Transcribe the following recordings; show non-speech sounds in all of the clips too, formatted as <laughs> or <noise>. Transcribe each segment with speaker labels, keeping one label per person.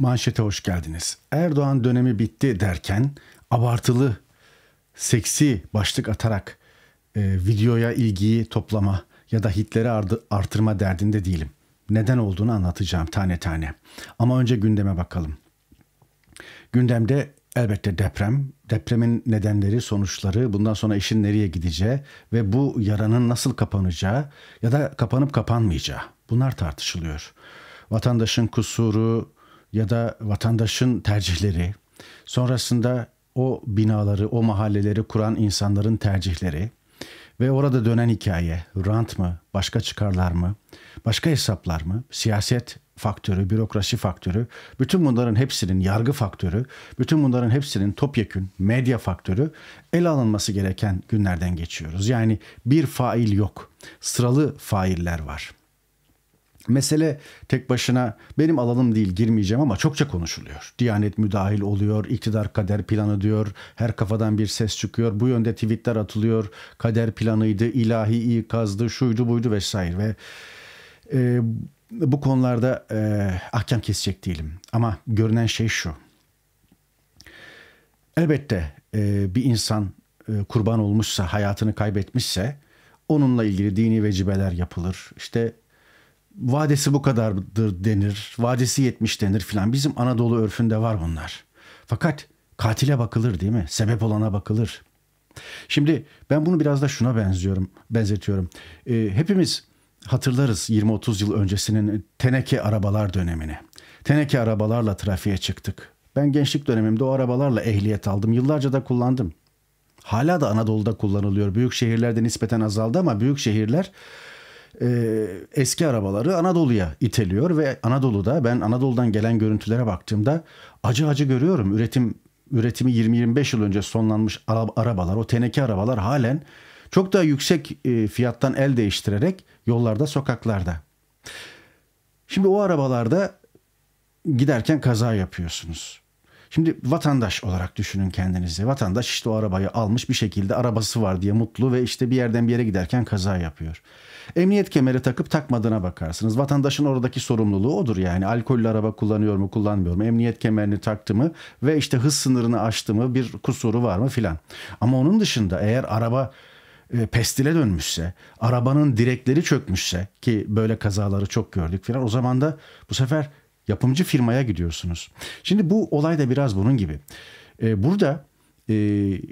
Speaker 1: Manşete hoş geldiniz. Erdoğan dönemi bitti derken abartılı, seksi başlık atarak e, videoya ilgiyi toplama ya da Hitler'i artırma derdinde değilim. Neden olduğunu anlatacağım tane tane. Ama önce gündeme bakalım. Gündemde elbette deprem, depremin nedenleri, sonuçları, bundan sonra işin nereye gideceği ve bu yaranın nasıl kapanacağı ya da kapanıp kapanmayacağı bunlar tartışılıyor. Vatandaşın kusuru, ya da vatandaşın tercihleri, sonrasında o binaları, o mahalleleri kuran insanların tercihleri ve orada dönen hikaye, rant mı, başka çıkarlar mı, başka hesaplar mı, siyaset faktörü, bürokrasi faktörü, bütün bunların hepsinin yargı faktörü, bütün bunların hepsinin topyekün medya faktörü ele alınması gereken günlerden geçiyoruz. Yani bir fail yok. Sıralı failler var. Mesele tek başına benim alanım değil girmeyeceğim ama çokça konuşuluyor. Diyanet müdahil oluyor, iktidar kader planı diyor, her kafadan bir ses çıkıyor. Bu yönde tweetler atılıyor, kader planıydı, ilahi iyi kazdı, şuydu buydu vesaire. Ve e, bu konularda e, ahkam kesecek değilim. Ama görünen şey şu. Elbette e, bir insan e, kurban olmuşsa, hayatını kaybetmişse onunla ilgili dini vecibeler yapılır. İşte vadesi bu kadardır denir, vadesi yetmiş denir filan. Bizim Anadolu örfünde var bunlar. Fakat katile bakılır değil mi? Sebep olana bakılır. Şimdi ben bunu biraz da şuna benziyorum, benzetiyorum. E, hepimiz hatırlarız 20-30 yıl öncesinin teneke arabalar dönemini. Teneke arabalarla trafiğe çıktık. Ben gençlik dönemimde o arabalarla ehliyet aldım. Yıllarca da kullandım. Hala da Anadolu'da kullanılıyor. Büyük şehirlerde nispeten azaldı ama büyük şehirler e, eski arabaları Anadolu'ya iteliyor ve Anadolu'da ben Anadolu'dan gelen görüntülere baktığımda acı acı görüyorum. Üretim üretimi 20-25 yıl önce sonlanmış arabalar, o teneke arabalar halen çok daha yüksek e, fiyattan el değiştirerek yollarda, sokaklarda. Şimdi o arabalarda giderken kaza yapıyorsunuz. Şimdi vatandaş olarak düşünün kendinizi. Vatandaş işte o arabayı almış bir şekilde arabası var diye mutlu ve işte bir yerden bir yere giderken kaza yapıyor. Emniyet kemeri takıp takmadığına bakarsınız. Vatandaşın oradaki sorumluluğu odur yani. Alkollü araba kullanıyor mu kullanmıyor mu? Emniyet kemerini taktı mı? Ve işte hız sınırını aştı mı? Bir kusuru var mı filan. Ama onun dışında eğer araba e, pestile dönmüşse, arabanın direkleri çökmüşse ki böyle kazaları çok gördük filan o zaman da bu sefer yapımcı firmaya gidiyorsunuz. Şimdi bu olay da biraz bunun gibi. E, burada e,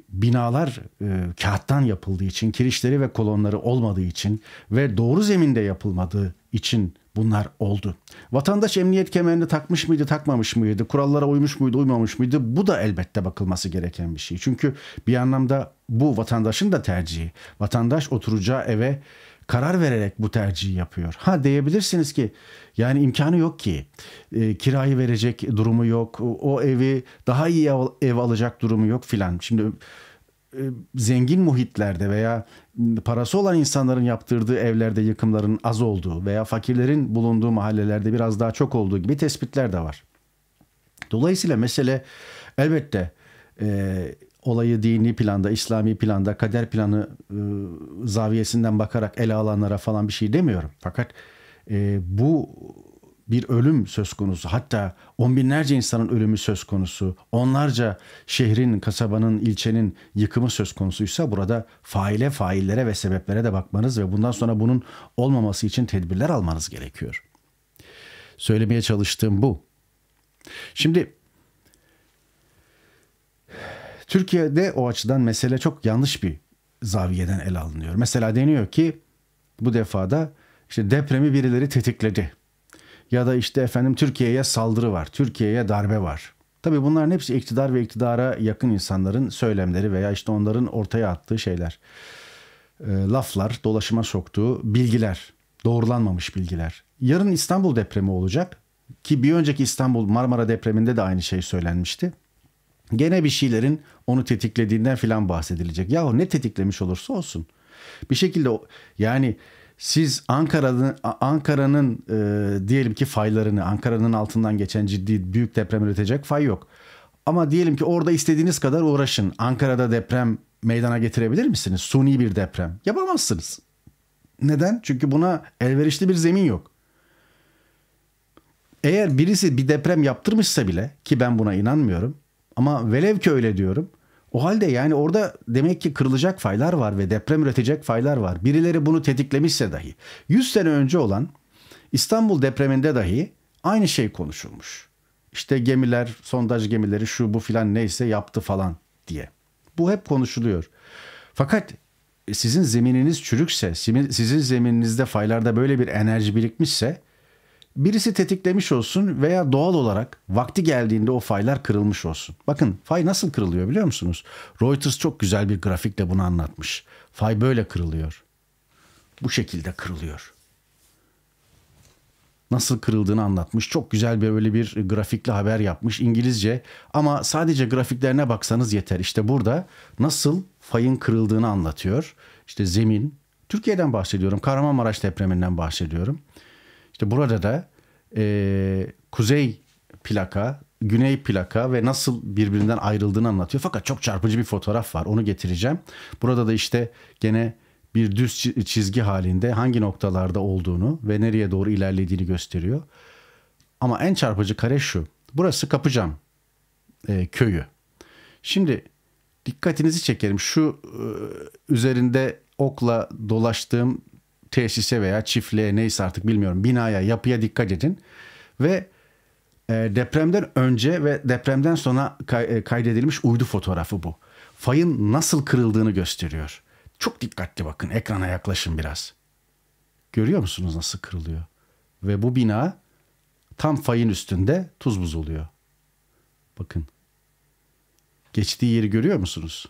Speaker 1: binalar e, kağıttan yapıldığı için, kirişleri ve kolonları olmadığı için ve doğru zeminde yapılmadığı için bunlar oldu. Vatandaş emniyet kemerini takmış mıydı, takmamış mıydı, kurallara uymuş muydu, uymamış mıydı? Bu da elbette bakılması gereken bir şey. Çünkü bir anlamda bu vatandaşın da tercihi. Vatandaş oturacağı eve karar vererek bu tercihi yapıyor. Ha diyebilirsiniz ki yani imkanı yok ki e, kirayı verecek durumu yok o evi daha iyi ev, alacak durumu yok filan. Şimdi e, zengin muhitlerde veya parası olan insanların yaptırdığı evlerde yıkımların az olduğu veya fakirlerin bulunduğu mahallelerde biraz daha çok olduğu gibi tespitler de var. Dolayısıyla mesele elbette e, olayı dini planda, İslami planda, kader planı e, zaviyesinden bakarak ele alanlara falan bir şey demiyorum. Fakat e, bu bir ölüm söz konusu. Hatta on binlerce insanın ölümü söz konusu. Onlarca şehrin, kasabanın, ilçenin yıkımı söz konusuysa burada faile, faillere ve sebeplere de bakmanız ve bundan sonra bunun olmaması için tedbirler almanız gerekiyor. Söylemeye çalıştığım bu. Şimdi Türkiye'de o açıdan mesele çok yanlış bir zaviyeden ele alınıyor. Mesela deniyor ki bu defada işte depremi birileri tetikledi. Ya da işte efendim Türkiye'ye saldırı var, Türkiye'ye darbe var. Tabii bunların hepsi iktidar ve iktidara yakın insanların söylemleri veya işte onların ortaya attığı şeyler. E, laflar, dolaşıma soktuğu bilgiler, doğrulanmamış bilgiler. Yarın İstanbul depremi olacak ki bir önceki İstanbul Marmara depreminde de aynı şey söylenmişti. Gene bir şeylerin onu tetiklediğinden filan bahsedilecek. Ya ne tetiklemiş olursa olsun. Bir şekilde yani siz Ankara'nın Ankara'nın e, diyelim ki faylarını, Ankara'nın altından geçen ciddi büyük deprem üretecek fay yok. Ama diyelim ki orada istediğiniz kadar uğraşın. Ankara'da deprem meydana getirebilir misiniz? Suni bir deprem. Yapamazsınız. Neden? Çünkü buna elverişli bir zemin yok. Eğer birisi bir deprem yaptırmışsa bile ki ben buna inanmıyorum. Ama velev ki öyle diyorum. O halde yani orada demek ki kırılacak faylar var ve deprem üretecek faylar var. Birileri bunu tetiklemişse dahi. 100 sene önce olan İstanbul depreminde dahi aynı şey konuşulmuş. İşte gemiler, sondaj gemileri şu bu filan neyse yaptı falan diye. Bu hep konuşuluyor. Fakat e, sizin zemininiz çürükse, sizin zemininizde faylarda böyle bir enerji birikmişse Birisi tetiklemiş olsun veya doğal olarak vakti geldiğinde o faylar kırılmış olsun. Bakın fay nasıl kırılıyor biliyor musunuz? Reuters çok güzel bir grafikle bunu anlatmış. Fay böyle kırılıyor. Bu şekilde kırılıyor. Nasıl kırıldığını anlatmış. Çok güzel bir böyle bir grafikle haber yapmış İngilizce. Ama sadece grafiklerine baksanız yeter. İşte burada nasıl fayın kırıldığını anlatıyor. İşte zemin. Türkiye'den bahsediyorum. Kahramanmaraş depreminden bahsediyorum. İşte burada da e, kuzey plaka, güney plaka ve nasıl birbirinden ayrıldığını anlatıyor. Fakat çok çarpıcı bir fotoğraf var. Onu getireceğim. Burada da işte gene bir düz çizgi halinde hangi noktalarda olduğunu ve nereye doğru ilerlediğini gösteriyor. Ama en çarpıcı kare şu. Burası Kapıcam e, köyü. Şimdi dikkatinizi çekerim. Şu e, üzerinde okla dolaştığım tesise veya çiftliğe neyse artık bilmiyorum binaya yapıya dikkat edin ve e, depremden önce ve depremden sonra kay, e, kaydedilmiş uydu fotoğrafı bu. Fayın nasıl kırıldığını gösteriyor. Çok dikkatli bakın ekrana yaklaşın biraz. Görüyor musunuz nasıl kırılıyor? Ve bu bina tam fayın üstünde tuz buz oluyor. Bakın. Geçtiği yeri görüyor musunuz?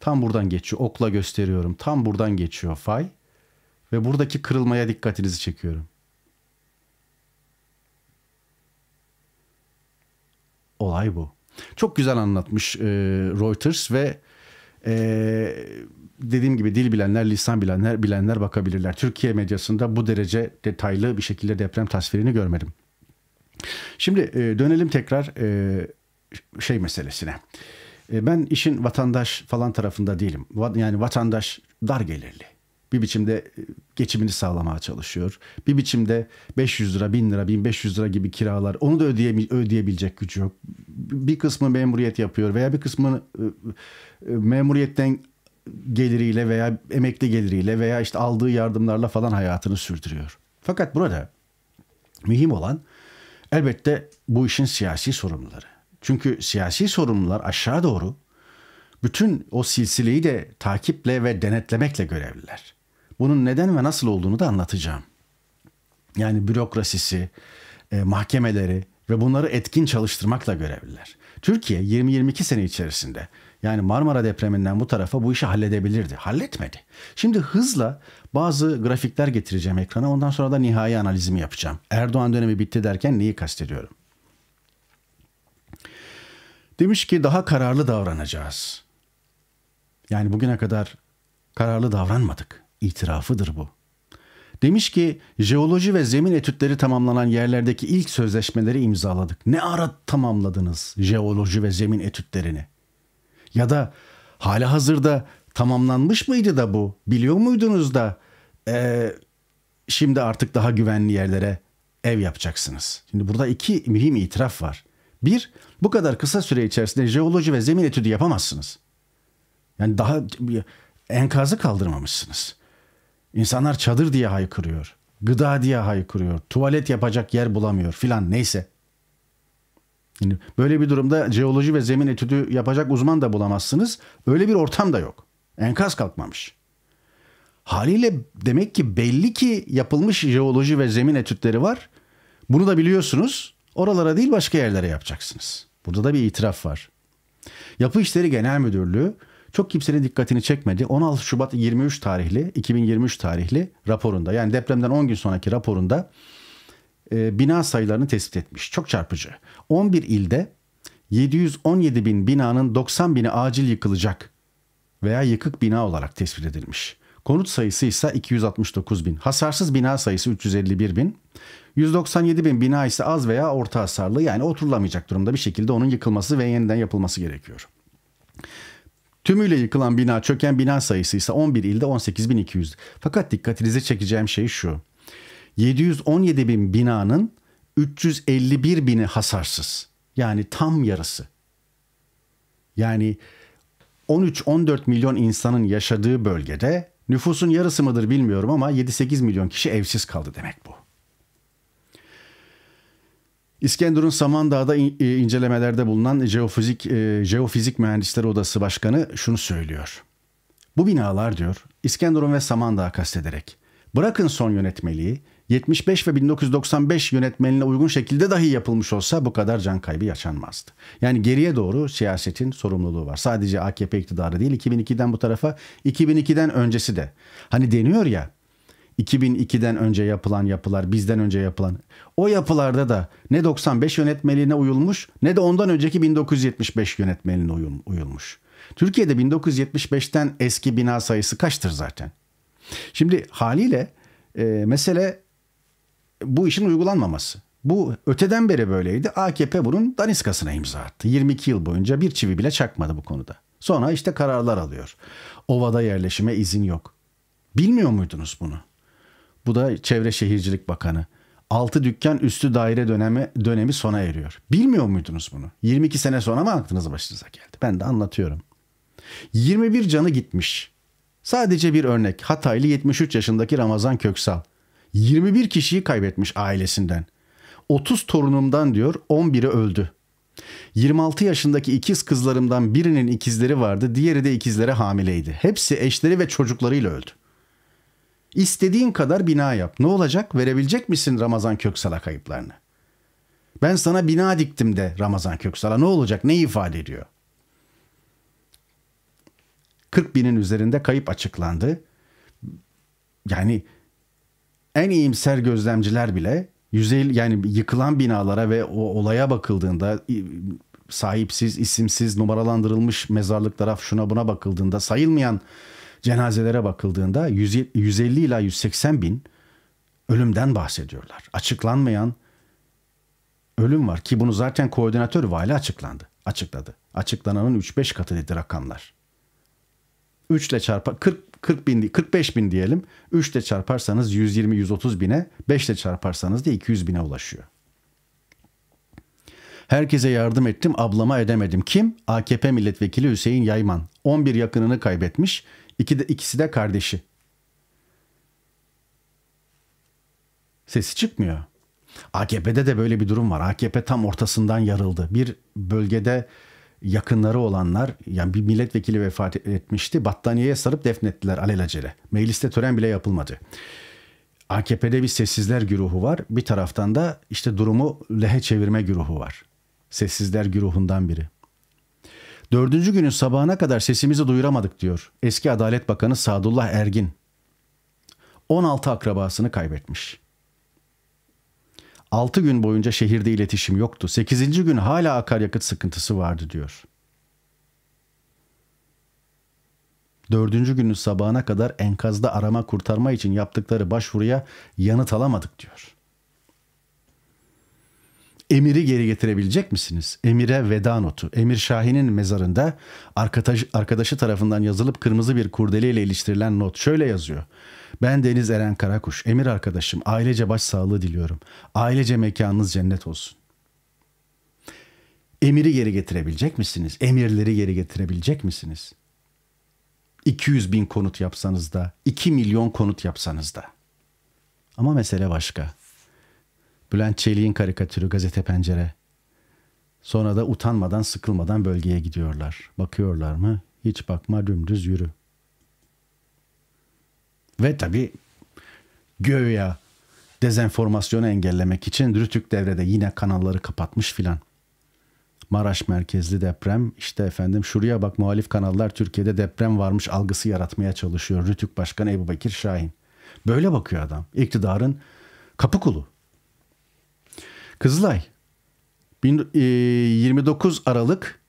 Speaker 1: Tam buradan geçiyor. Okla gösteriyorum. Tam buradan geçiyor fay. Ve buradaki kırılmaya dikkatinizi çekiyorum. Olay bu. Çok güzel anlatmış e, Reuters ve e, dediğim gibi dil bilenler, lisan bilenler, bilenler bakabilirler. Türkiye medyasında bu derece detaylı bir şekilde deprem tasvirini görmedim. Şimdi e, dönelim tekrar e, şey meselesine. E, ben işin vatandaş falan tarafında değilim. yani vatandaş dar gelirli bir biçimde e, geçimini sağlamaya çalışıyor. Bir biçimde 500 lira, 1000 lira, 1500 lira gibi kiralar onu da ödeyeme, ödeyebilecek gücü yok. Bir kısmı memuriyet yapıyor veya bir kısmı e, e, memuriyetten geliriyle veya emekli geliriyle veya işte aldığı yardımlarla falan hayatını sürdürüyor. Fakat burada mühim olan elbette bu işin siyasi sorumluları. Çünkü siyasi sorumlular aşağı doğru bütün o silsileyi de takiple ve denetlemekle görevliler. Bunun neden ve nasıl olduğunu da anlatacağım. Yani bürokrasisi, e, mahkemeleri ve bunları etkin çalıştırmakla görevliler. Türkiye 20-22 sene içerisinde yani Marmara depreminden bu tarafa bu işi halledebilirdi. Halletmedi. Şimdi hızla bazı grafikler getireceğim ekrana. Ondan sonra da nihai analizimi yapacağım. Erdoğan dönemi bitti derken neyi kastediyorum? Demiş ki daha kararlı davranacağız. Yani bugüne kadar kararlı davranmadık itirafıdır bu. Demiş ki jeoloji ve zemin etütleri tamamlanan yerlerdeki ilk sözleşmeleri imzaladık. Ne ara tamamladınız jeoloji ve zemin etütlerini? Ya da hala hazırda tamamlanmış mıydı da bu? Biliyor muydunuz da ee, şimdi artık daha güvenli yerlere ev yapacaksınız? Şimdi burada iki mühim itiraf var. Bir, bu kadar kısa süre içerisinde jeoloji ve zemin etüdü yapamazsınız. Yani daha enkazı kaldırmamışsınız. İnsanlar çadır diye haykırıyor. Gıda diye haykırıyor. Tuvalet yapacak yer bulamıyor filan neyse. Şimdi böyle bir durumda jeoloji ve zemin etüdü yapacak uzman da bulamazsınız. Öyle bir ortam da yok. Enkaz kalkmamış. Haliyle demek ki belli ki yapılmış jeoloji ve zemin etütleri var. Bunu da biliyorsunuz. Oralara değil başka yerlere yapacaksınız. Burada da bir itiraf var. Yapı İşleri Genel Müdürlüğü çok kimsenin dikkatini çekmedi. 16 Şubat 23 tarihli 2023 tarihli raporunda yani depremden 10 gün sonraki raporunda e, bina sayılarını tespit etmiş. Çok çarpıcı. 11 ilde 717 bin binanın 90 bini acil yıkılacak veya yıkık bina olarak tespit edilmiş. Konut sayısı ise 269 bin. Hasarsız bina sayısı 351 bin. 197 bin bina ise az veya orta hasarlı yani oturulamayacak durumda bir şekilde onun yıkılması ve yeniden yapılması gerekiyor. Tümüyle yıkılan bina çöken bina sayısı ise 11 ilde 18.200. Fakat dikkatinizi çekeceğim şey şu. 717 bin binanın 351 bini hasarsız. Yani tam yarısı. Yani 13-14 milyon insanın yaşadığı bölgede nüfusun yarısı mıdır bilmiyorum ama 7-8 milyon kişi evsiz kaldı demek bu. İskenderun Samandağ'da e, incelemelerde bulunan Jeofizik, e, Jeofizik Mühendisleri Odası Başkanı şunu söylüyor. Bu binalar diyor İskenderun ve Samandağ'ı kastederek bırakın son yönetmeliği 75 ve 1995 yönetmeliğine uygun şekilde dahi yapılmış olsa bu kadar can kaybı yaşanmazdı. Yani geriye doğru siyasetin sorumluluğu var. Sadece AKP iktidarı değil 2002'den bu tarafa 2002'den öncesi de. Hani deniyor ya 2002'den önce yapılan yapılar, bizden önce yapılan. O yapılarda da ne 95 yönetmeliğine uyulmuş ne de ondan önceki 1975 yönetmeliğine uyulmuş. Türkiye'de 1975'ten eski bina sayısı kaçtır zaten? Şimdi haliyle e, mesele bu işin uygulanmaması. Bu öteden beri böyleydi. AKP bunun daniskasına imza attı. 22 yıl boyunca bir çivi bile çakmadı bu konuda. Sonra işte kararlar alıyor. Ovada yerleşime izin yok. Bilmiyor muydunuz bunu? Bu da Çevre Şehircilik Bakanı. 6 dükkan üstü daire dönemi dönemi sona eriyor. Bilmiyor muydunuz bunu? 22 sene sonra mı aklınız başınıza geldi? Ben de anlatıyorum. 21 canı gitmiş. Sadece bir örnek. Hataylı 73 yaşındaki Ramazan Köksal. 21 kişiyi kaybetmiş ailesinden. 30 torunumdan diyor 11'i öldü. 26 yaşındaki ikiz kızlarımdan birinin ikizleri vardı, diğeri de ikizlere hamileydi. Hepsi eşleri ve çocuklarıyla öldü. İstediğin kadar bina yap. Ne olacak? Verebilecek misin Ramazan Köksal'a kayıplarını? Ben sana bina diktim de Ramazan Köksal'a ne olacak? Ne ifade ediyor? 40 binin üzerinde kayıp açıklandı. Yani en iyimser gözlemciler bile 150 yani yıkılan binalara ve o olaya bakıldığında sahipsiz, isimsiz, numaralandırılmış mezarlıklara şuna buna bakıldığında sayılmayan Cenazelere bakıldığında 150 ila 180 bin ölümden bahsediyorlar. Açıklanmayan ölüm var ki bunu zaten koordinatör vali açıklandı. Açıkladı. Açıklananın 3-5 katı dedi rakamlar. 3 ile çarpa 40 40 bin 45 bin diyelim. 3 ile çarparsanız 120 130 bine, 5 ile çarparsanız da 200 bine ulaşıyor. Herkese yardım ettim, ablama edemedim. Kim? AKP milletvekili Hüseyin Yayman. 11 yakınını kaybetmiş. İki de, ikisi de kardeşi. Sesi çıkmıyor. AKP'de de böyle bir durum var. AKP tam ortasından yarıldı. Bir bölgede yakınları olanlar yani bir milletvekili vefat etmişti. Battaniyeye sarıp defnettiler alelacele. Mecliste tören bile yapılmadı. AKP'de bir sessizler güruhu var. Bir taraftan da işte durumu lehe çevirme güruhu var. Sessizler güruhundan biri. Dördüncü günün sabahına kadar sesimizi duyuramadık diyor eski Adalet Bakanı Sadullah Ergin. 16 akrabasını kaybetmiş. 6 gün boyunca şehirde iletişim yoktu. 8. gün hala akaryakıt sıkıntısı vardı diyor. Dördüncü günün sabahına kadar enkazda arama kurtarma için yaptıkları başvuruya yanıt alamadık diyor. Emir'i geri getirebilecek misiniz? Emir'e veda notu. Emir Şahin'in mezarında arkadaşı tarafından yazılıp kırmızı bir kurdeleyle iliştirilen not şöyle yazıyor. Ben Deniz Eren Karakuş, Emir arkadaşım. Ailece baş sağlığı diliyorum. Ailece mekanınız cennet olsun. Emir'i geri getirebilecek misiniz? Emirleri geri getirebilecek misiniz? 200 bin konut yapsanız da, 2 milyon konut yapsanız da. Ama mesele başka. Bülent Çelik'in karikatürü gazete pencere. Sonra da utanmadan sıkılmadan bölgeye gidiyorlar. Bakıyorlar mı? Hiç bakma dümdüz yürü. Ve tabii göğe dezenformasyonu engellemek için Rütük devrede yine kanalları kapatmış filan. Maraş merkezli deprem işte efendim şuraya bak muhalif kanallar Türkiye'de deprem varmış algısı yaratmaya çalışıyor. Rütük Başkanı Ebu Bekir Şahin. Böyle bakıyor adam. İktidarın kapı kulu. Kızılay 29 e, Aralık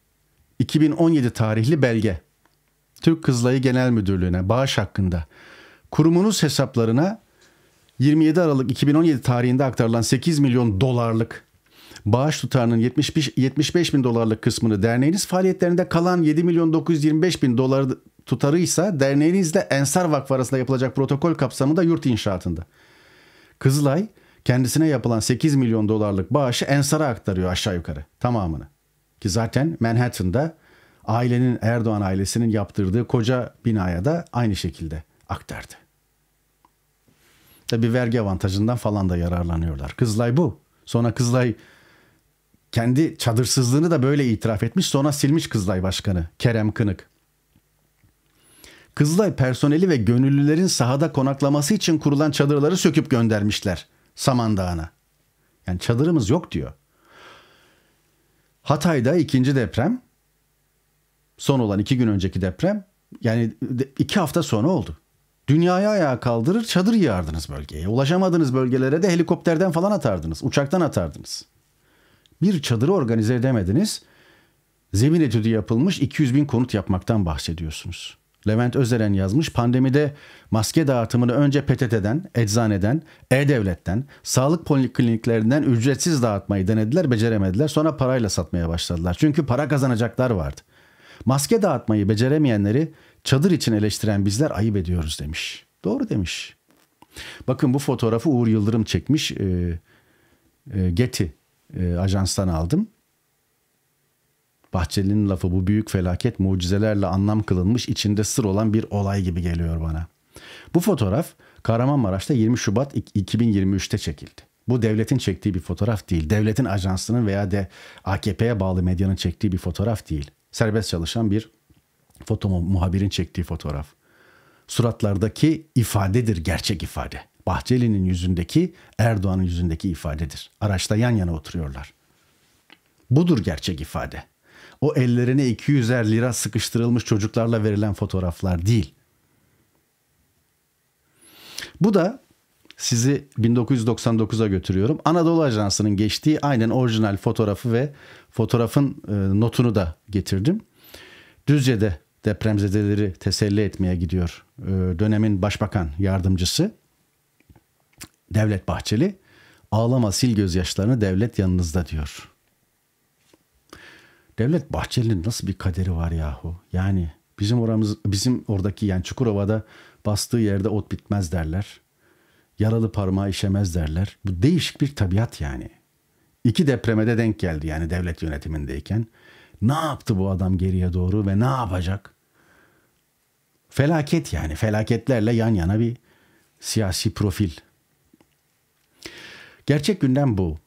Speaker 1: 2017 tarihli belge. Türk Kızılayı Genel Müdürlüğü'ne bağış hakkında kurumunuz hesaplarına 27 Aralık 2017 tarihinde aktarılan 8 milyon dolarlık bağış tutarının 75, 75 bin dolarlık kısmını derneğiniz faaliyetlerinde kalan 7 milyon 925 bin dolar tutarıysa derneğinizle Ensar Vakfı arasında yapılacak protokol kapsamında yurt inşaatında. Kızılay kendisine yapılan 8 milyon dolarlık bağışı Ensar'a aktarıyor aşağı yukarı tamamını. Ki zaten Manhattan'da ailenin Erdoğan ailesinin yaptırdığı koca binaya da aynı şekilde aktardı. Tabi vergi avantajından falan da yararlanıyorlar. Kızlay bu. Sonra kızlay kendi çadırsızlığını da böyle itiraf etmiş. Sonra silmiş kızlay Başkanı Kerem Kınık. Kızlay personeli ve gönüllülerin sahada konaklaması için kurulan çadırları söküp göndermişler. Samandağ'ına. Yani çadırımız yok diyor. Hatay'da ikinci deprem son olan iki gün önceki deprem yani iki hafta sonra oldu. Dünyaya ayağa kaldırır çadır yığardınız bölgeye. Ulaşamadığınız bölgelere de helikopterden falan atardınız. Uçaktan atardınız. Bir çadırı organize edemediniz. Zemin etüdü yapılmış 200 bin konut yapmaktan bahsediyorsunuz. Levent Özeren yazmış. Pandemide maske dağıtımını önce PTT'den, eczaneden, e-devletten, sağlık polikliniklerinden ücretsiz dağıtmayı denediler, beceremediler. Sonra parayla satmaya başladılar. Çünkü para kazanacaklar vardı. Maske dağıtmayı beceremeyenleri çadır için eleştiren bizler ayıp ediyoruz demiş. Doğru demiş. Bakın bu fotoğrafı Uğur Yıldırım çekmiş. E, e, Getty e, ajanstan aldım. Bahçeli'nin lafı bu büyük felaket mucizelerle anlam kılınmış içinde sır olan bir olay gibi geliyor bana. Bu fotoğraf Kahramanmaraş'ta 20 Şubat 2023'te çekildi. Bu devletin çektiği bir fotoğraf değil. Devletin ajansının veya de AKP'ye bağlı medyanın çektiği bir fotoğraf değil. Serbest çalışan bir foto muhabirin çektiği fotoğraf. Suratlardaki ifadedir gerçek ifade. Bahçeli'nin yüzündeki Erdoğan'ın yüzündeki ifadedir. Araçta yan yana oturuyorlar. Budur gerçek ifade o ellerine 200'er lira sıkıştırılmış çocuklarla verilen fotoğraflar değil. Bu da sizi 1999'a götürüyorum. Anadolu Ajansı'nın geçtiği aynen orijinal fotoğrafı ve fotoğrafın e, notunu da getirdim. Düzce'de depremzedeleri teselli etmeye gidiyor e, dönemin başbakan yardımcısı Devlet Bahçeli. Ağlama sil gözyaşlarını devlet yanınızda diyor. Devlet Bahçeli'nin nasıl bir kaderi var yahu? Yani bizim oramız bizim oradaki yani Çukurova'da bastığı yerde ot bitmez derler. Yaralı parmağı işemez derler. Bu değişik bir tabiat yani. İki depremede denk geldi yani devlet yönetimindeyken. Ne yaptı bu adam geriye doğru ve ne yapacak? Felaket yani felaketlerle yan yana bir siyasi profil. Gerçek gündem bu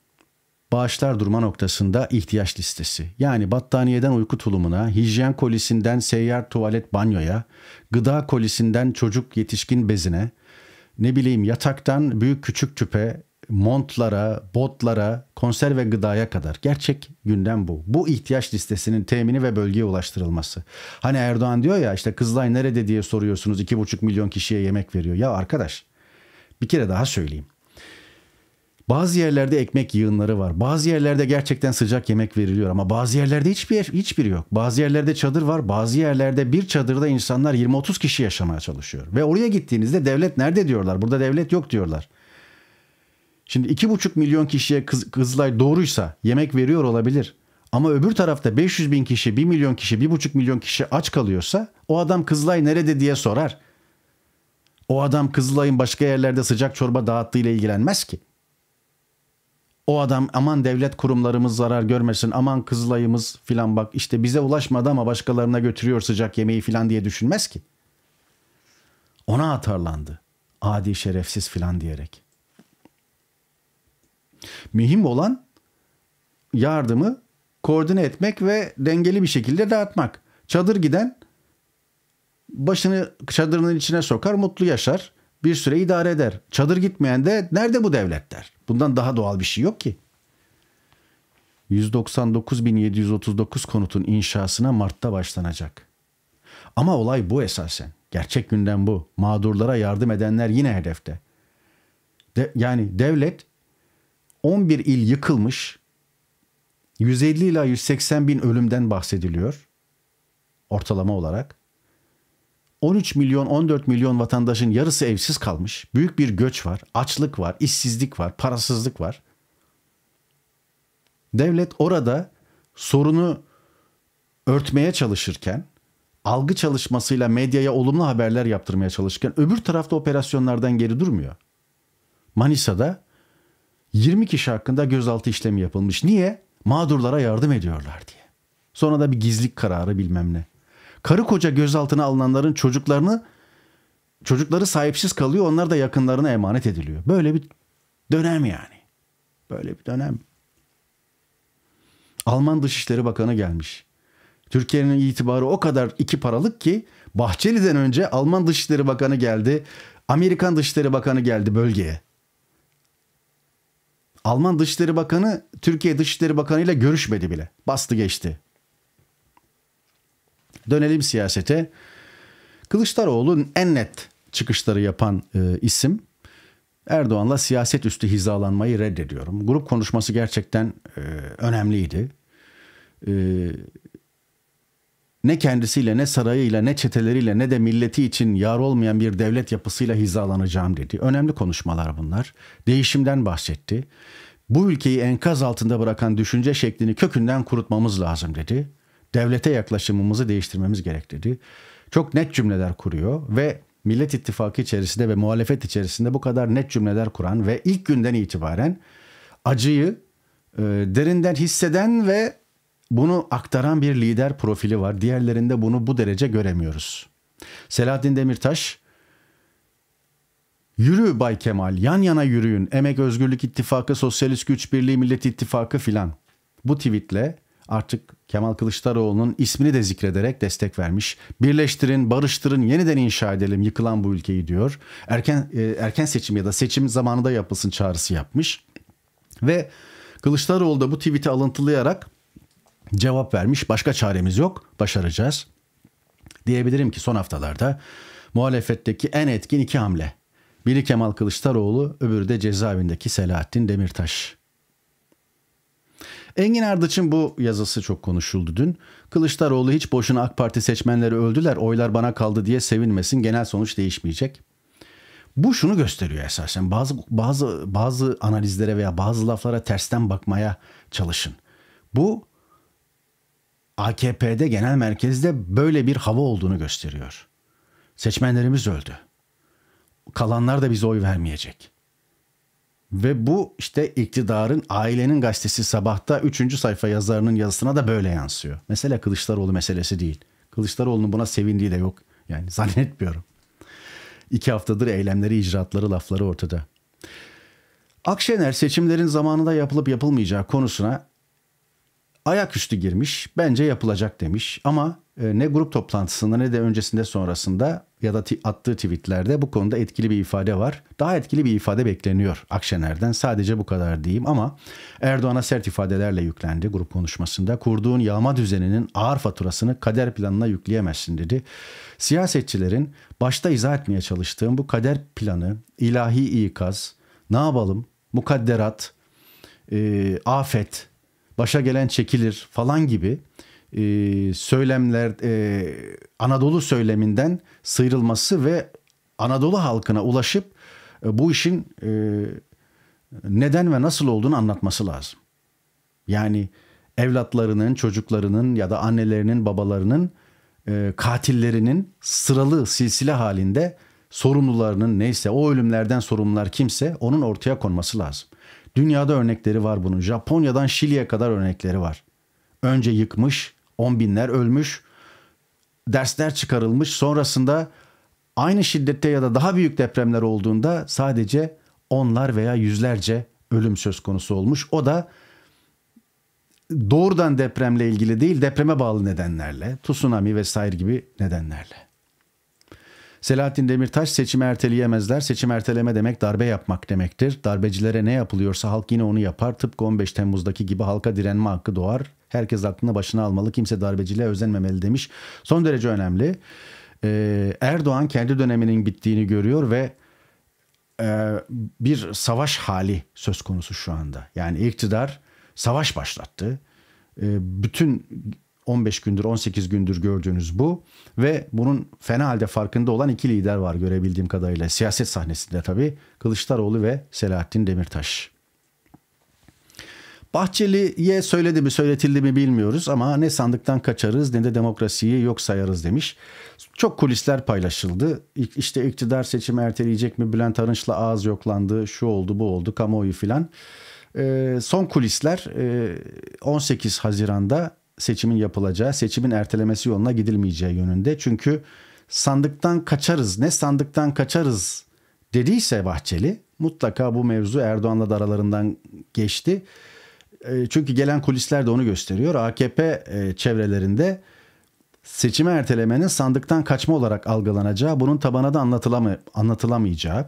Speaker 1: bağışlar durma noktasında ihtiyaç listesi. Yani battaniyeden uyku tulumuna, hijyen kolisinden seyyar tuvalet banyoya, gıda kolisinden çocuk yetişkin bezine, ne bileyim yataktan büyük küçük tüpe, montlara, botlara, konserve gıdaya kadar. Gerçek gündem bu. Bu ihtiyaç listesinin temini ve bölgeye ulaştırılması. Hani Erdoğan diyor ya işte Kızılay nerede diye soruyorsunuz 2,5 milyon kişiye yemek veriyor. Ya arkadaş bir kere daha söyleyeyim. Bazı yerlerde ekmek yığınları var. Bazı yerlerde gerçekten sıcak yemek veriliyor ama bazı yerlerde hiçbir yer, hiçbiri yok. Bazı yerlerde çadır var. Bazı yerlerde bir çadırda insanlar 20-30 kişi yaşamaya çalışıyor. Ve oraya gittiğinizde devlet nerede diyorlar. Burada devlet yok diyorlar. Şimdi 2,5 milyon kişiye kız, Kızılay doğruysa yemek veriyor olabilir. Ama öbür tarafta 500 bin kişi, 1 milyon kişi, 1,5 milyon kişi aç kalıyorsa o adam Kızılay nerede diye sorar. O adam Kızılay'ın başka yerlerde sıcak çorba dağıttığıyla ilgilenmez ki o adam aman devlet kurumlarımız zarar görmesin aman kızlayımız filan bak işte bize ulaşmadı ama başkalarına götürüyor sıcak yemeği filan diye düşünmez ki. Ona atarlandı adi şerefsiz filan diyerek. Mühim olan yardımı koordine etmek ve dengeli bir şekilde dağıtmak. Çadır giden başını çadırının içine sokar mutlu yaşar bir süre idare eder. Çadır gitmeyen de nerede bu devlet der. Bundan daha doğal bir şey yok ki. 199.739 konutun inşasına Mart'ta başlanacak. Ama olay bu esasen. Gerçek gündem bu. Mağdurlara yardım edenler yine hedefte. De, yani devlet 11 il yıkılmış 150 ila 180 bin ölümden bahsediliyor ortalama olarak. 13 milyon 14 milyon vatandaşın yarısı evsiz kalmış. Büyük bir göç var, açlık var, işsizlik var, parasızlık var. Devlet orada sorunu örtmeye çalışırken, algı çalışmasıyla medyaya olumlu haberler yaptırmaya çalışırken öbür tarafta operasyonlardan geri durmuyor. Manisa'da 20 kişi hakkında gözaltı işlemi yapılmış. Niye? Mağdurlara yardım ediyorlar diye. Sonra da bir gizlilik kararı bilmem ne. Karı koca gözaltına alınanların çocuklarını çocukları sahipsiz kalıyor. Onlar da yakınlarına emanet ediliyor. Böyle bir dönem yani. Böyle bir dönem. Alman Dışişleri Bakanı gelmiş. Türkiye'nin itibarı o kadar iki paralık ki Bahçeli'den önce Alman Dışişleri Bakanı geldi. Amerikan Dışişleri Bakanı geldi bölgeye. Alman Dışişleri Bakanı Türkiye Dışişleri Bakanı ile görüşmedi bile. Bastı geçti. Dönelim siyasete. Kılıçdaroğlu'nun en net çıkışları yapan e, isim Erdoğan'la siyaset üstü hizalanmayı reddediyorum. Grup konuşması gerçekten e, önemliydi. E, ne kendisiyle ne sarayıyla ne çeteleriyle ne de milleti için yar olmayan bir devlet yapısıyla hizalanacağım dedi. Önemli konuşmalar bunlar. Değişimden bahsetti. Bu ülkeyi enkaz altında bırakan düşünce şeklini kökünden kurutmamız lazım dedi devlete yaklaşımımızı değiştirmemiz gerektiği çok net cümleler kuruyor ve Millet İttifakı içerisinde ve muhalefet içerisinde bu kadar net cümleler kuran ve ilk günden itibaren acıyı e, derinden hisseden ve bunu aktaran bir lider profili var. Diğerlerinde bunu bu derece göremiyoruz. Selahattin Demirtaş Yürü Bay Kemal, yan yana yürüyün. Emek Özgürlük İttifakı, Sosyalist Güç Birliği, Millet İttifakı filan. Bu tweetle artık Kemal Kılıçdaroğlu'nun ismini de zikrederek destek vermiş. Birleştirin, barıştırın, yeniden inşa edelim yıkılan bu ülkeyi diyor. Erken e, erken seçim ya da seçim zamanında yapılsın çağrısı yapmış. Ve Kılıçdaroğlu da bu tweet'i alıntılayarak cevap vermiş. Başka çaremiz yok, başaracağız. Diyebilirim ki son haftalarda muhalefetteki en etkin iki hamle. Biri Kemal Kılıçdaroğlu, öbürü de cezaevindeki Selahattin Demirtaş. Engin Ardıç'ın bu yazısı çok konuşuldu dün. Kılıçdaroğlu hiç boşuna AK Parti seçmenleri öldüler, oylar bana kaldı diye sevinmesin, genel sonuç değişmeyecek. Bu şunu gösteriyor esasen. Bazı bazı bazı analizlere veya bazı laflara tersten bakmaya çalışın. Bu AKP'de genel merkezde böyle bir hava olduğunu gösteriyor. Seçmenlerimiz öldü. Kalanlar da bize oy vermeyecek. Ve bu işte iktidarın ailenin gazetesi sabahta 3. sayfa yazarının yazısına da böyle yansıyor. Mesela Kılıçdaroğlu meselesi değil. Kılıçdaroğlu'nun buna sevindiği de yok. Yani <laughs> zannetmiyorum. İki haftadır eylemleri, icraatları, lafları ortada. Akşener seçimlerin zamanında yapılıp yapılmayacağı konusuna ayaküstü girmiş. Bence yapılacak demiş ama e, ne grup toplantısında ne de öncesinde sonrasında ya da attığı tweetlerde bu konuda etkili bir ifade var. Daha etkili bir ifade bekleniyor Akşener'den. Sadece bu kadar diyeyim ama Erdoğan'a sert ifadelerle yüklendi grup konuşmasında. Kurduğun yağma düzeninin ağır faturasını kader planına yükleyemezsin dedi. Siyasetçilerin başta izah etmeye çalıştığım bu kader planı, ilahi ikaz, ne yapalım, mukadderat, e, afet, başa gelen çekilir falan gibi e, söylemler e, Anadolu söyleminden sıyrılması ve Anadolu halkına ulaşıp e, bu işin e, neden ve nasıl olduğunu anlatması lazım. Yani evlatlarının, çocuklarının ya da annelerinin, babalarının e, katillerinin sıralı silsile halinde sorumlularının neyse o ölümlerden sorumlular kimse onun ortaya konması lazım. Dünyada örnekleri var bunun. Japonya'dan Şili'ye kadar örnekleri var. Önce yıkmış, on binler ölmüş, dersler çıkarılmış. Sonrasında aynı şiddette ya da daha büyük depremler olduğunda sadece onlar veya yüzlerce ölüm söz konusu olmuş. O da doğrudan depremle ilgili değil, depreme bağlı nedenlerle, tsunami vesaire gibi nedenlerle. Selahattin Demirtaş seçimi erteleyemezler. Seçim erteleme demek darbe yapmak demektir. Darbecilere ne yapılıyorsa halk yine onu yapar. Tıpkı 15 Temmuz'daki gibi halka direnme hakkı doğar. Herkes aklını başına almalı. Kimse darbeciliğe özenmemeli demiş. Son derece önemli. Ee, Erdoğan kendi döneminin bittiğini görüyor ve e, bir savaş hali söz konusu şu anda. Yani iktidar savaş başlattı ee, bütün 15 gündür 18 gündür gördüğünüz bu ve bunun fena halde farkında olan iki lider var görebildiğim kadarıyla siyaset sahnesinde tabi Kılıçdaroğlu ve Selahattin Demirtaş. Bahçeli'ye söyledi mi söyletildi mi bilmiyoruz ama ne sandıktan kaçarız ne de demokrasiyi yok sayarız demiş. Çok kulisler paylaşıldı. İşte iktidar seçimi erteleyecek mi Bülent Arınç'la ağız yoklandı şu oldu bu oldu kamuoyu filan. E, son kulisler 18 e, Haziran'da seçimin yapılacağı, seçimin ertelemesi yoluna gidilmeyeceği yönünde. Çünkü sandıktan kaçarız, ne sandıktan kaçarız dediyse Bahçeli mutlaka bu mevzu Erdoğan'la da aralarından geçti. E, çünkü gelen kulisler de onu gösteriyor. AKP e, çevrelerinde seçimi ertelemenin sandıktan kaçma olarak algılanacağı, bunun tabana da anlatılamayacağı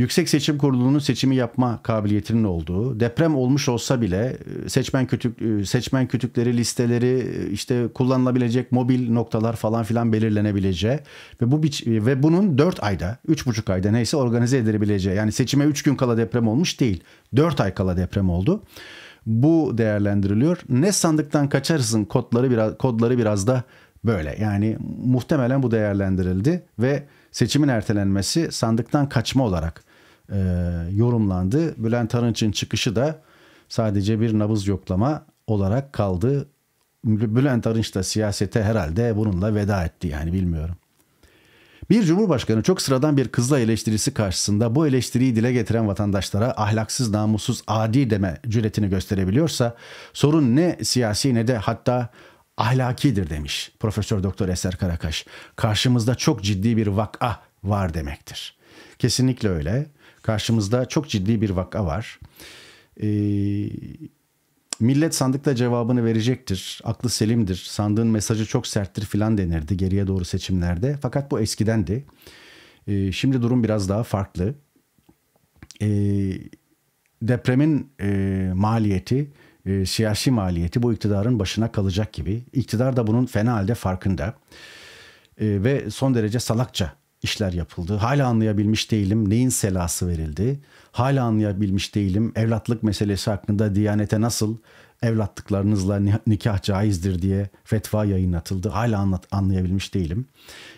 Speaker 1: Yüksek Seçim Kurulu'nun seçimi yapma kabiliyetinin olduğu, deprem olmuş olsa bile e, seçmen kütük e, seçmen kütükleri, listeleri, e, işte kullanılabilecek mobil noktalar falan filan belirlenebileceği ve bu ve bunun 4 ayda, 3,5 ayda neyse organize edilebileceği. Yani seçime 3 gün kala deprem olmuş değil. 4 ay kala deprem oldu. Bu değerlendiriliyor. Ne sandıktan kaçarsın kodları biraz kodları biraz da böyle. Yani muhtemelen bu değerlendirildi ve seçimin ertelenmesi sandıktan kaçma olarak e, yorumlandı. Bülent Arınç'ın çıkışı da sadece bir nabız yoklama olarak kaldı. Bülent Arınç da siyasete herhalde bununla veda etti yani bilmiyorum. Bir cumhurbaşkanı çok sıradan bir kızla eleştirisi karşısında bu eleştiriyi dile getiren vatandaşlara ahlaksız, namussuz, adi deme cüretini gösterebiliyorsa sorun ne siyasi ne de hatta ahlakidir demiş Profesör Doktor Eser Karakaş. Karşımızda çok ciddi bir vaka var demektir. Kesinlikle öyle. Karşımızda çok ciddi bir vaka var. Ee, millet sandıkta cevabını verecektir. Aklı selimdir. Sandığın mesajı çok serttir filan denirdi geriye doğru seçimlerde. Fakat bu eskidendi. Ee, şimdi durum biraz daha farklı. Ee, depremin e, maliyeti, e, siyasi maliyeti bu iktidarın başına kalacak gibi. İktidar da bunun fena halde farkında. E, ve son derece salakça işler yapıldı. Hala anlayabilmiş değilim neyin selası verildi. Hala anlayabilmiş değilim evlatlık meselesi hakkında Diyanete nasıl evlatlıklarınızla nikah caizdir diye fetva yayınlatıldı. Hala anlat, anlayabilmiş değilim.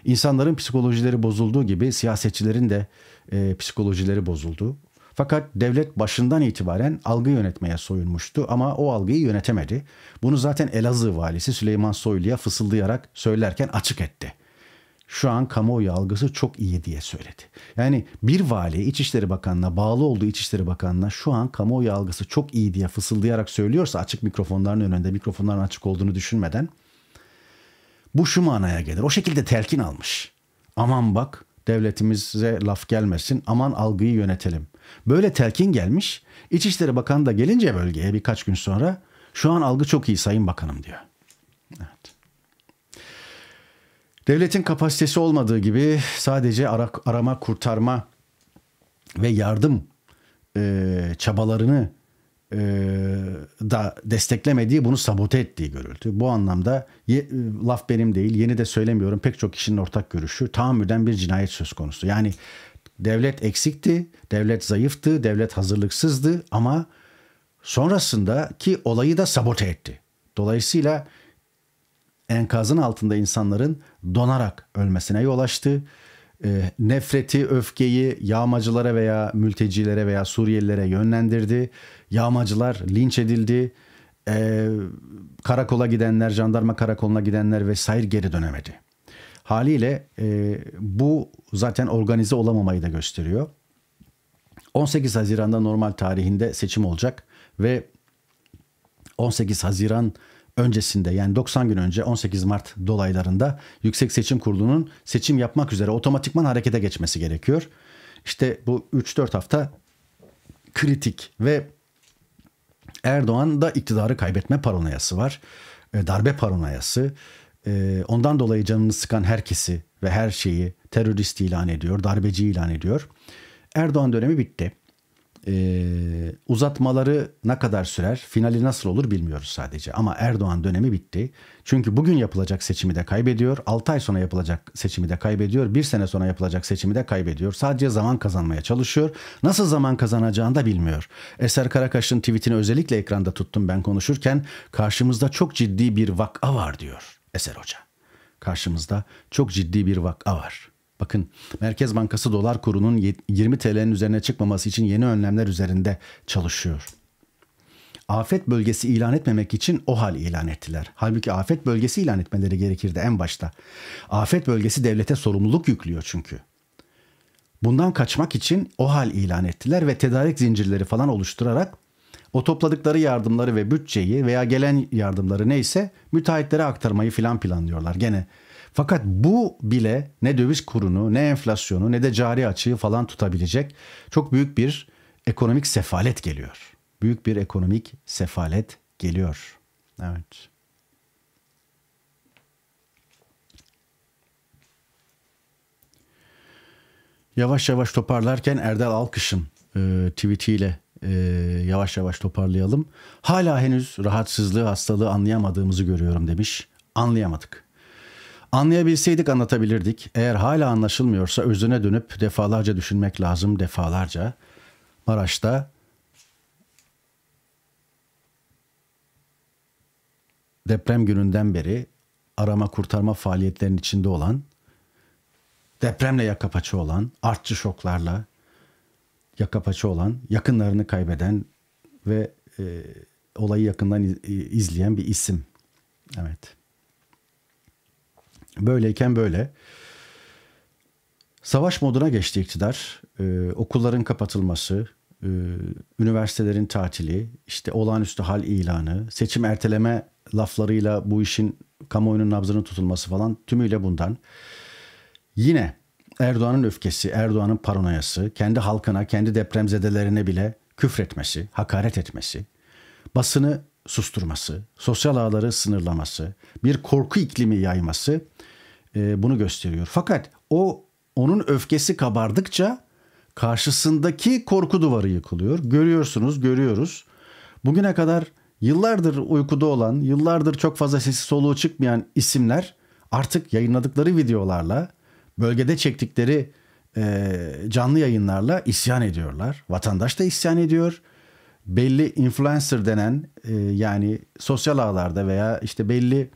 Speaker 1: İnsanların psikolojileri bozulduğu gibi siyasetçilerin de e, psikolojileri bozuldu. Fakat devlet başından itibaren algı yönetmeye soyunmuştu ama o algıyı yönetemedi. Bunu zaten Elazığ valisi Süleyman Soylu'ya fısıldayarak söylerken açık etti şu an kamuoyu algısı çok iyi diye söyledi. Yani bir vali İçişleri Bakanı'na bağlı olduğu İçişleri Bakanı'na şu an kamuoyu algısı çok iyi diye fısıldayarak söylüyorsa açık mikrofonların önünde mikrofonların açık olduğunu düşünmeden bu şu manaya gelir. O şekilde telkin almış. Aman bak devletimize laf gelmesin aman algıyı yönetelim. Böyle telkin gelmiş İçişleri Bakanı da gelince bölgeye birkaç gün sonra şu an algı çok iyi sayın bakanım diyor. Devletin kapasitesi olmadığı gibi sadece ara, arama kurtarma ve yardım e, çabalarını e, da desteklemediği bunu sabote ettiği görüldü. Bu anlamda ye, e, laf benim değil yeni de söylemiyorum pek çok kişinin ortak görüşü tahammüden bir cinayet söz konusu. Yani devlet eksikti, devlet zayıftı, devlet hazırlıksızdı ama sonrasındaki olayı da sabote etti. Dolayısıyla enkazın altında insanların donarak ölmesine yol açtı. E, nefreti, öfkeyi yağmacılara veya mültecilere veya Suriyelilere yönlendirdi. Yağmacılar linç edildi. E, karakola gidenler, jandarma karakoluna gidenler vesaire geri dönemedi. Haliyle e, bu zaten organize olamamayı da gösteriyor. 18 Haziran'da normal tarihinde seçim olacak ve 18 Haziran öncesinde yani 90 gün önce 18 Mart dolaylarında Yüksek Seçim Kurulu'nun seçim yapmak üzere otomatikman harekete geçmesi gerekiyor. İşte bu 3-4 hafta kritik ve Erdoğan da iktidarı kaybetme paranoyası var. E, darbe paranoyası. E, ondan dolayı canını sıkan herkesi ve her şeyi terörist ilan ediyor, darbeci ilan ediyor. Erdoğan dönemi bitti e, uzatmaları ne kadar sürer, finali nasıl olur bilmiyoruz sadece. Ama Erdoğan dönemi bitti. Çünkü bugün yapılacak seçimi de kaybediyor, 6 ay sonra yapılacak seçimi de kaybediyor, 1 sene sonra yapılacak seçimi de kaybediyor. Sadece zaman kazanmaya çalışıyor. Nasıl zaman kazanacağını da bilmiyor. Eser Karakaş'ın tweetini özellikle ekranda tuttum ben konuşurken. Karşımızda çok ciddi bir vaka var diyor Eser Hoca. Karşımızda çok ciddi bir vaka var. Bakın Merkez Bankası dolar kurunun 20 TL'nin üzerine çıkmaması için yeni önlemler üzerinde çalışıyor. Afet bölgesi ilan etmemek için o hal ilan ettiler. Halbuki afet bölgesi ilan etmeleri gerekirdi en başta. Afet bölgesi devlete sorumluluk yüklüyor çünkü. Bundan kaçmak için o hal ilan ettiler ve tedarik zincirleri falan oluşturarak o topladıkları yardımları ve bütçeyi veya gelen yardımları neyse müteahhitlere aktarmayı filan planlıyorlar. Gene fakat bu bile ne döviz kurunu ne enflasyonu ne de cari açığı falan tutabilecek çok büyük bir ekonomik sefalet geliyor. Büyük bir ekonomik sefalet geliyor. Evet. Yavaş yavaş toparlarken Erdal Alkış'ın e, tweetiyle e, yavaş yavaş toparlayalım. Hala henüz rahatsızlığı, hastalığı anlayamadığımızı görüyorum demiş. Anlayamadık. Anlayabilseydik anlatabilirdik. Eğer hala anlaşılmıyorsa özüne dönüp defalarca düşünmek lazım defalarca. Maraş'ta deprem gününden beri arama kurtarma faaliyetlerinin içinde olan, depremle yakapaçı olan, artçı şoklarla yakapaçı olan, yakınlarını kaybeden ve e, olayı yakından izleyen bir isim. Evet. Böyleyken böyle. Savaş moduna geçti iktidar. Ee, okulların kapatılması, e, üniversitelerin tatili, işte olağanüstü hal ilanı, seçim erteleme laflarıyla bu işin kamuoyunun nabzının tutulması falan tümüyle bundan. Yine Erdoğan'ın öfkesi, Erdoğan'ın paranoyası, kendi halkına, kendi depremzedelerine bile küfretmesi, hakaret etmesi, basını susturması, sosyal ağları sınırlaması, bir korku iklimi yayması e, bunu gösteriyor. Fakat o onun öfkesi kabardıkça karşısındaki korku duvarı yıkılıyor. Görüyorsunuz, görüyoruz. Bugüne kadar yıllardır uykuda olan, yıllardır çok fazla sesi soluğu çıkmayan isimler artık yayınladıkları videolarla, bölgede çektikleri e, canlı yayınlarla isyan ediyorlar. Vatandaş da isyan ediyor belli influencer denen e, yani sosyal ağlarda veya işte belli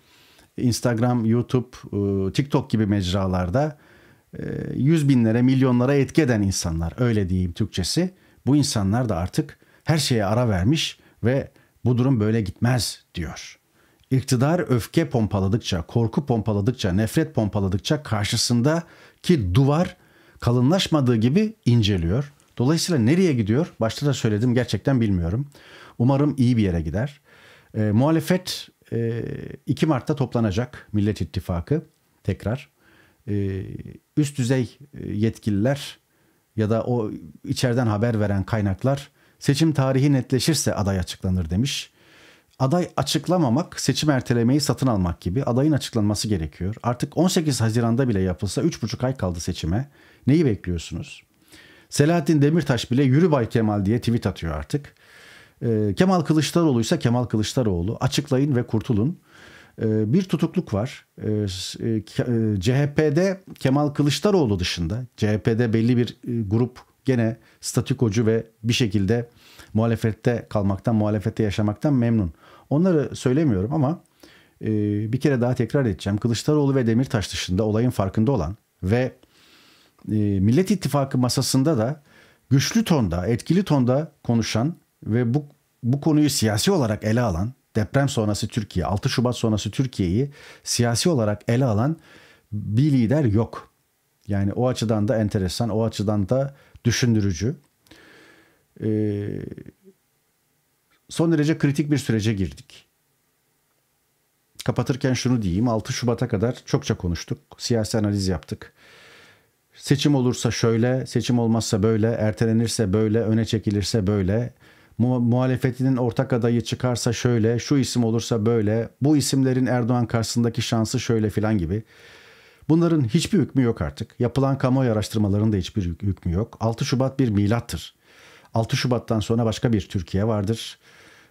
Speaker 1: Instagram, YouTube, e, TikTok gibi mecralarda e, yüz binlere, milyonlara etki eden insanlar öyle diyeyim Türkçesi. Bu insanlar da artık her şeye ara vermiş ve bu durum böyle gitmez diyor. İktidar öfke pompaladıkça, korku pompaladıkça, nefret pompaladıkça karşısındaki duvar kalınlaşmadığı gibi inceliyor. Dolayısıyla nereye gidiyor? Başta da söyledim gerçekten bilmiyorum. Umarım iyi bir yere gider. E, muhalefet e, 2 Mart'ta toplanacak Millet İttifakı tekrar. E, üst düzey e, yetkililer ya da o içeriden haber veren kaynaklar seçim tarihi netleşirse aday açıklanır demiş. Aday açıklamamak seçim ertelemeyi satın almak gibi adayın açıklanması gerekiyor. Artık 18 Haziran'da bile yapılsa 3,5 ay kaldı seçime. Neyi bekliyorsunuz? Selahattin Demirtaş bile yürü Bay Kemal diye tweet atıyor artık. E, Kemal Kılıçdaroğlu ise Kemal Kılıçdaroğlu. Açıklayın ve kurtulun. E, bir tutukluk var. Ee, e, e, CHP'de Kemal Kılıçdaroğlu dışında CHP'de belli bir e, grup gene statikocu ve bir şekilde muhalefette kalmaktan, muhalefette yaşamaktan memnun. Onları söylemiyorum ama e, bir kere daha tekrar edeceğim. Kılıçdaroğlu ve Demirtaş dışında olayın farkında olan ve e, Millet İttifakı masasında da güçlü tonda, etkili tonda konuşan ve bu bu konuyu siyasi olarak ele alan, deprem sonrası Türkiye, 6 Şubat sonrası Türkiye'yi siyasi olarak ele alan bir lider yok. Yani o açıdan da enteresan, o açıdan da düşündürücü. Ee, son derece kritik bir sürece girdik. Kapatırken şunu diyeyim, 6 Şubat'a kadar çokça konuştuk, siyasi analiz yaptık. Seçim olursa şöyle, seçim olmazsa böyle, ertelenirse böyle, öne çekilirse böyle. Mu muhalefetinin ortak adayı çıkarsa şöyle, şu isim olursa böyle, bu isimlerin Erdoğan karşısındaki şansı şöyle filan gibi. Bunların hiçbir hükmü yok artık. Yapılan kamuoyu araştırmalarında da hiçbir hükmü yok. 6 Şubat bir milattır. 6 Şubat'tan sonra başka bir Türkiye vardır.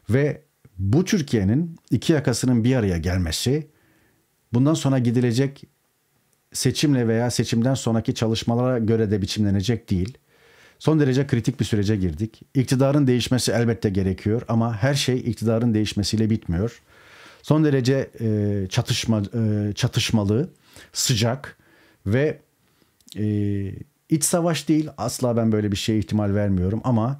Speaker 1: Ve bu Türkiye'nin iki yakasının bir araya gelmesi, bundan sonra gidilecek seçimle veya seçimden sonraki çalışmalara göre de biçimlenecek değil. Son derece kritik bir sürece girdik. İktidarın değişmesi elbette gerekiyor ama her şey iktidarın değişmesiyle bitmiyor. Son derece e, çatışma e, çatışmalı, sıcak ve e, iç savaş değil. Asla ben böyle bir şeye ihtimal vermiyorum ama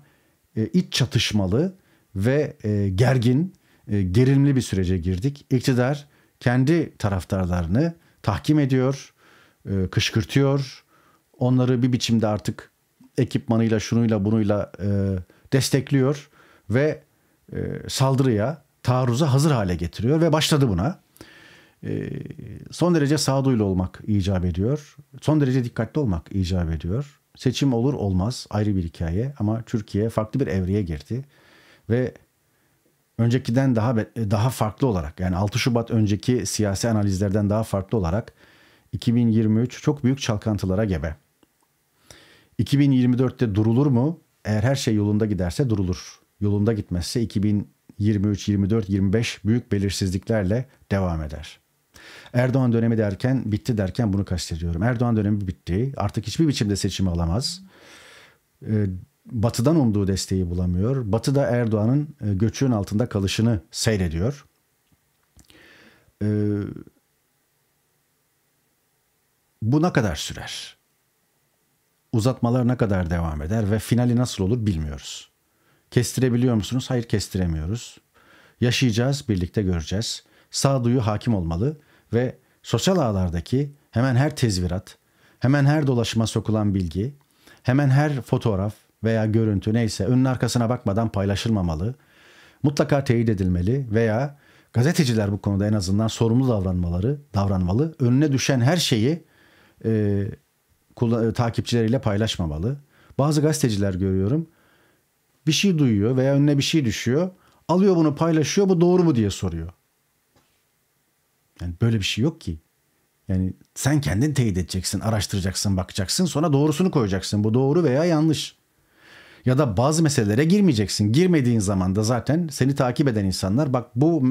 Speaker 1: e, iç çatışmalı ve e, gergin, e, gerilimli bir sürece girdik. İktidar kendi taraftarlarını tahkim ediyor e, kışkırtıyor. Onları bir biçimde artık ekipmanıyla, şunuyla, bunuyla e, destekliyor ve e, saldırıya, taarruza hazır hale getiriyor ve başladı buna. E, son derece sağduyulu olmak icap ediyor. Son derece dikkatli olmak icap ediyor. Seçim olur olmaz ayrı bir hikaye ama Türkiye farklı bir evreye girdi ve öncekiden daha daha farklı olarak yani 6 Şubat önceki siyasi analizlerden daha farklı olarak 2023 çok büyük çalkantılara gebe. 2024'te durulur mu? Eğer her şey yolunda giderse durulur. Yolunda gitmezse 2023, 24, 25 büyük belirsizliklerle devam eder. Erdoğan dönemi derken bitti derken bunu kastediyorum. Erdoğan dönemi bitti. Artık hiçbir biçimde seçimi alamaz. Ee, batı'dan umduğu desteği bulamıyor. Batı da Erdoğan'ın e, göçüğün altında kalışını seyrediyor. Ee, bu ne kadar sürer? Uzatmalar ne kadar devam eder ve finali nasıl olur bilmiyoruz. Kestirebiliyor musunuz? Hayır kestiremiyoruz. Yaşayacağız, birlikte göreceğiz. Sağduyu hakim olmalı ve sosyal ağlardaki hemen her tezvirat, hemen her dolaşıma sokulan bilgi, hemen her fotoğraf veya görüntü neyse önün arkasına bakmadan paylaşılmamalı. Mutlaka teyit edilmeli veya gazeteciler bu konuda en azından sorumlu davranmaları, davranmalı. Önüne düşen her şeyi e, e, takipçileriyle paylaşmamalı. Bazı gazeteciler görüyorum bir şey duyuyor veya önüne bir şey düşüyor. Alıyor bunu paylaşıyor bu doğru mu diye soruyor. Yani böyle bir şey yok ki. Yani sen kendin teyit edeceksin, araştıracaksın, bakacaksın. Sonra doğrusunu koyacaksın. Bu doğru veya yanlış. Ya da bazı meselelere girmeyeceksin. Girmediğin zaman da zaten seni takip eden insanlar bak bu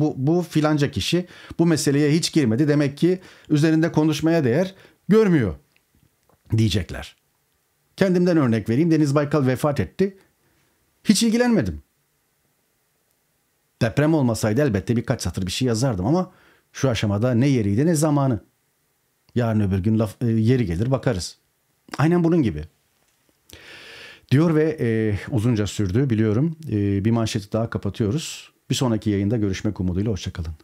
Speaker 1: bu, bu filanca kişi bu meseleye hiç girmedi. Demek ki üzerinde konuşmaya değer görmüyor diyecekler. Kendimden örnek vereyim. Deniz Baykal vefat etti. Hiç ilgilenmedim. Deprem olmasaydı elbette birkaç satır bir şey yazardım ama şu aşamada ne yeriydi ne zamanı. Yarın öbür gün laf, e, yeri gelir bakarız. Aynen bunun gibi. Diyor ve e, uzunca sürdü biliyorum. E, bir manşeti daha kapatıyoruz. Bir sonraki yayında görüşmek umuduyla hoşçakalın.